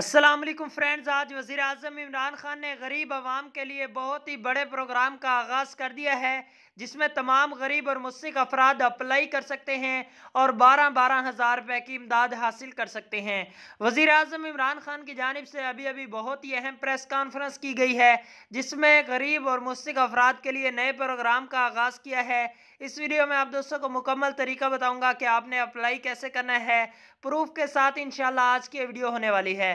Aslam friends आज वज़ी अजम इमरान ख़ान ने गरीब आवाम के लिए बहुत ही बड़े प्रोग्राम का आगाज़ कर दिया है जिसमें तमाम गरीब और मुस्क अफराद अप्लाई कर सकते हैं और बारह बारह हज़ार रुपये की इमदाद हासिल कर सकते हैं वज़ी अजम इमरान ख़ान की जानब से अभी अभी बहुत ही अहम प्रेस कॉन्फ्रेंस की गई है जिसमें गरीब और मुस्क अफराद के लिए नए प्रोग्राम का आगाज़ किया है इस वीडियो में आप दोस्तों को मुकम्मल तरीका बताऊँगा कि आपने अप्लाई कैसे करना है प्रूफ के साथ इन आज की वीडियो होने वाली है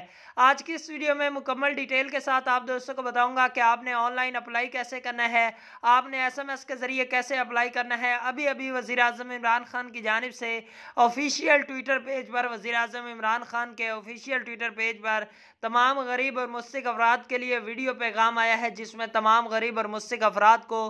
आज की इस वीडियो में मुकम्मल डिटेल के साथ आप दोस्तों को बताऊंगा कि आपने ऑनलाइन अप्लाई कैसे करना है आपने एसएमएस के ज़रिए कैसे अप्लाई करना है अभी अभी वज़ी अजम इमरान खान की जानब से ऑफिशियल ट्विटर पेज पर वज़ी अजम इमरान खान के ऑफिशियल ट्विटर पेज पर तमाम गरीब और मुस्क अफराद के लिए वीडियो पैगाम आया है जिसमें तमाम गरीब और मुस्क अफराद को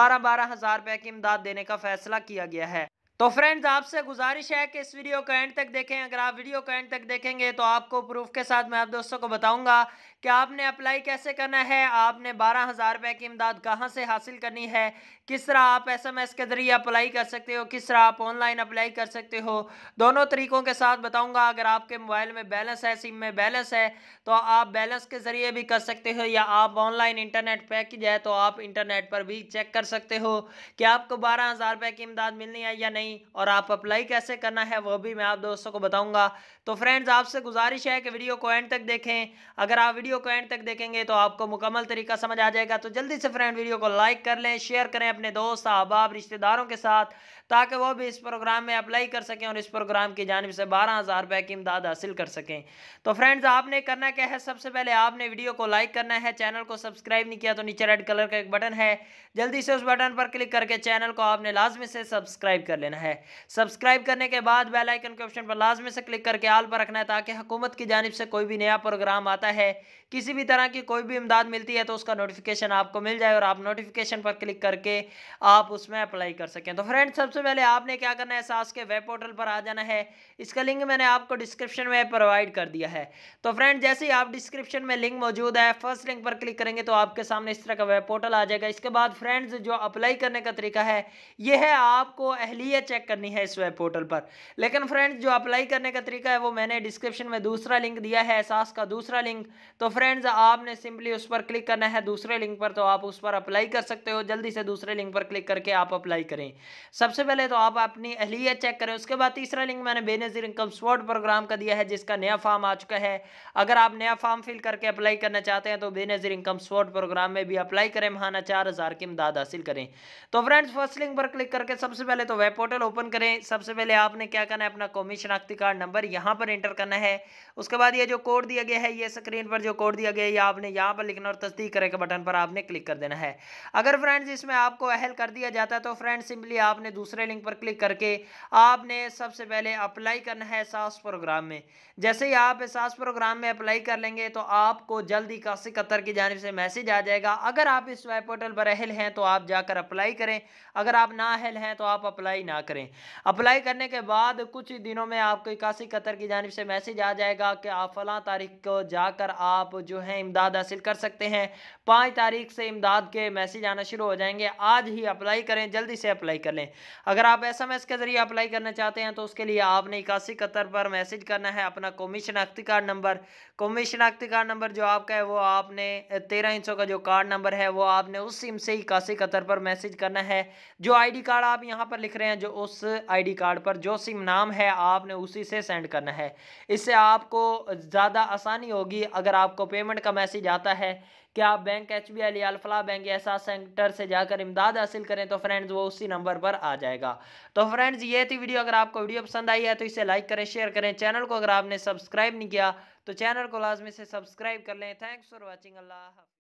बारह बारह हज़ार रुपये की इमदाद देने का फ़ैसला किया गया है तो फ्रेंड्स आपसे गुजारिश है कि इस वीडियो को एंड तक देखें अगर आप वीडियो को एंड तक देखेंगे तो आपको प्रूफ के साथ मैं आप दोस्तों को बताऊंगा कि आपने अप्लाई कैसे करना है आपने बारह हज़ार रुपये की इमदाद कहाँ से हासिल करनी है किस तरह आप एसएमएस के ज़रिए अप्लाई कर सकते हो किस तरह आप ऑनलाइन अप्लाई कर सकते हो दोनों तरीक़ों के साथ बताऊँगा अगर आपके मोबाइल में बैलेंस है सिम में बैलेंस है तो आप बैलेंस के ज़रिए भी कर सकते हो या आप ऑनलाइन इंटरनेट पैकेज है तो आप इंटरनेट पर भी चेक कर सकते हो कि आपको बारह हज़ार रुपये की इमदाद मिलनी है या नहीं नहीं और आप अप्लाई कैसे करना है वह भी मैं आप दोस्तों को बताऊंगा तो फ्रेंड्स आपसे गुजारिश है कि वीडियो को एंड तक देखें अगर आप वीडियो को एंड तक देखेंगे तो आपको मुकम्मल तरीका समझ आ जाएगा तो जल्दी से फ्रेंड वीडियो को लाइक कर लें शेयर करें अपने दोस्त अहबाब रिश्तेदारों के साथ ताकि वह भी इस प्रोग्राम में अप्लाई कर सकें और इस प्रोग्राम की जानब से बारह हज़ार रुपये की इमदाद हासिल कर सकें तो फ्रेंड्स आपने करना क्या है सबसे पहले आपने वीडियो को लाइक करना है चैनल को सब्सक्राइब नहीं किया तो नीचे रेड कलर का एक बटन है जल्दी से उस बटन पर क्लिक करके चैनल को आपने लाजमी से सब्सक्राइब कर लेना देना है सब्सक्राइब करने के बाद बेल आइकन के ऑप्शन पर लाजमी से क्लिक करके आल पर रखना है ताकि हुकूमत की जानब से कोई भी नया प्रोग्राम आता है किसी भी तरह की कोई भी इमदाद मिलती है तो उसका नोटिफिकेशन आपको मिल जाए और आप नोटिफिकेशन पर क्लिक करके आप उसमें अप्लाई कर सकें तो फ्रेंड सबसे पहले आपने क्या करना है सास के वेब पोर्टल पर आ जाना है इसका लिंक मैंने आपको डिस्क्रिप्शन में प्रोवाइड कर दिया है तो फ्रेंड जैसे ही आप डिस्क्रिप्शन में लिंक मौजूद है फर्स्ट लिंक पर क्लिक करेंगे तो आपके सामने इस तरह का वेब पोर्टल आ जाएगा इसके बाद फ्रेंड्स जो अप्लाई करने का तरीका है यह है आपको अहलियत है चेक करनी है इस वेब पोर्टल पर लेकिन फ्रेंड्स जो अप्लाई करने का तरीका है वो मैंने डिस्क्रिप्शन में दूसरा लिंक दिया है एहसास का दूसरा लिंक तो फ्रेंड्स आपने सिंपली उस पर क्लिक करना है दूसरे लिंक पर तो आप उस पर अप्लाई कर सकते हो जल्दी से दूसरे लिंक पर क्लिक करके आप अप्लाई करें सबसे पहले तो आप अपनी अहलियत चेक करें उसके बाद तीसरा लिंक मैंने बेनज़ीर इनकम स्पोर्ट प्रोग्राम का दिया है जिसका नया फॉर्म आ चुका है अगर आप नया फॉर्म फिल करके अप्लाई करना चाहते हैं तो बेनज़ीर इनकम स्पोर्ट प्रोग्राम में भी अप्लाई करें महाना चार हज़ार की इमदाद हासिल करें तो फ्रेंड्स फर्स्ट लिंक पर क्लिक करके सबसे पहले तो वेब पोर्टल ओपन करें सबसे पहले आपने क्या करना है अपना कौमी शनाख्ती कार्ड नंबर यहाँ पर एंटर करना है उसके बाद ये जो कोड दिया गया है ये स्क्रीन पर जो कोड दिया गया है ये आपने यहाँ पर लिखना और तस्दीक करे के बटन पर आपने क्लिक कर देना है अगर फ्रेंड्स इसमें आपको अहल कर दिया जाता है तो फ्रेंड्स सिंपली आपने दूसरे लिंक पर क्लिक करके आपने सबसे पहले अप्लाई करना है सास प्रोग्राम में जैसे ही आप सास प्रोग्राम में अप्लाई कर लेंगे तो आपको जल्द ही काशी कतर की जानब से मैसेज आ जाएगा अगर आप इस वेब पोर्टल पर अहल हैं तो आप जाकर अप्लाई करें अगर आप ना अहल हैं तो आप अप्लाई ना करें अप्लाई करने के बाद कुछ दिनों में आपको इक्यासी कतर की जानब से मैसेज आ जाएगा कि आप फला तारीख को जाकर आप जो है इमदाद हासिल कर सकते हैं पाँच तारीख से इमदाद के मैसेज आना शुरू हो जाएंगे आज ही अप्लाई करें जल्दी से अप्लाई कर लें अगर आप एस के ज़रिए अप्लाई करना चाहते हैं तो उसके लिए आपने इक्यासी कतर पर मैसेज करना है अपना कौमी शनाख्ती कार्ड नंबर कौमी शनाख्ती कार्ड नंबर जो आपका है वो आपने तेरह इंचों का जो कार्ड नंबर है वो आपने उस सिम से इक्यासी कतर पर मैसेज करना है जो आईडी कार्ड आप यहां पर लिख रहे हैं जो उस आईडी कार्ड पर जो सिम नाम है आपने उसी से सेंड करना है इससे आपको ज़्यादा आसानी होगी अगर आपको पेमेंट का मैसेज आता है कि आप बैंक एच बी एल या अल्फला बैंक ऐसा सेंटर से जाकर इमदाद हासिल करें तो फ्रेंड्स वो उसी नंबर पर आ जाएगा तो फ्रेंड्स ये थी वीडियो अगर आपको वीडियो पसंद आई है तो इसे लाइक करें शेयर करें चैनल को अगर आपने सब्सक्राइब नहीं किया तो चैनल को लाजमी से सब्सक्राइब कर लें थैंक्स फॉर वॉचिंग अल्लाह